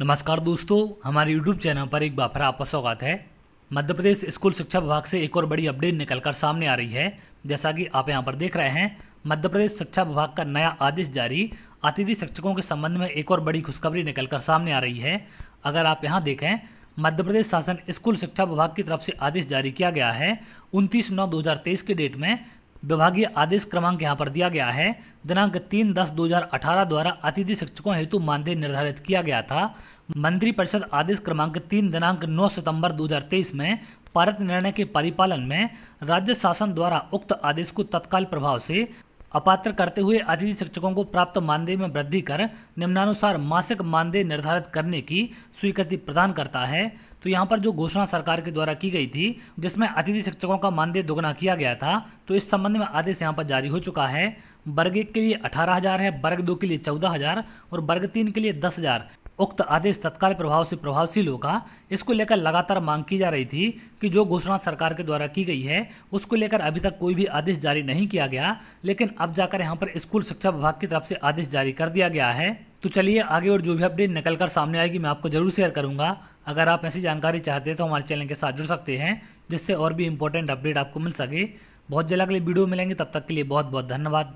नमस्कार दोस्तों हमारे यूट्यूब चैनल पर एक बार फिर आपका स्वागत है मध्य प्रदेश स्कूल शिक्षा विभाग से एक और बड़ी अपडेट निकलकर सामने आ रही है जैसा कि आप यहां पर देख रहे हैं मध्य प्रदेश शिक्षा विभाग का नया आदेश जारी अतिथि शिक्षकों के संबंध में एक और बड़ी खुशखबरी निकलकर सामने आ रही है अगर आप यहाँ देखें मध्य प्रदेश शासन स्कूल शिक्षा विभाग की तरफ से आदेश जारी किया गया है उनतीस नौ दो के डेट में विभागीय आदेश क्रमांक यहाँ पर दिया गया है दिनांक तीन दस दो हजार अठारह द्वारा अतिथि शिक्षकों हेतु मानदेय निर्धारित किया गया था मंत्री परिषद आदेश क्रमांक तीन दिनांक 9 सितंबर 2023 में पारित निर्णय के परिपालन में राज्य शासन द्वारा उक्त आदेश को तत्काल प्रभाव से अपात्र करते हुए अतिथि शिक्षकों को प्राप्त मानदेय में वृद्धि कर निम्नानुसार मासिक मानदेय निर्धारित करने की स्वीकृति प्रदान करता है तो यहाँ पर जो घोषणा सरकार के द्वारा की गई थी जिसमें अतिथि शिक्षकों का मानदेय दोगुना किया गया था तो इस संबंध में आदेश यहाँ पर जारी हो चुका है वर्ग एक के लिए अठारह हज़ार है वर्ग दो के लिए चौदह हज़ार और वर्ग तीन के लिए दस हज़ार उक्त आदेश तत्काल प्रभाव से प्रभावशील होगा इसको लेकर लगातार मांग की जा रही थी कि जो घोषणा सरकार के द्वारा की गई है उसको लेकर अभी तक कोई भी आदेश जारी नहीं किया गया लेकिन अब जाकर यहाँ पर स्कूल शिक्षा विभाग की तरफ से आदेश जारी कर दिया गया है तो चलिए आगे और जो भी अपडेट निकल कर सामने आएगी मैं आपको जरूर शेयर करूंगा अगर आप ऐसी जानकारी चाहते हैं तो हमारे चैनल के साथ जुड़ सकते हैं जिससे और भी इंपॉर्टेंट अपडेट आपको मिल सके बहुत जल्द अगले वीडियो मिलेंगे तब तक के लिए बहुत बहुत धन्यवाद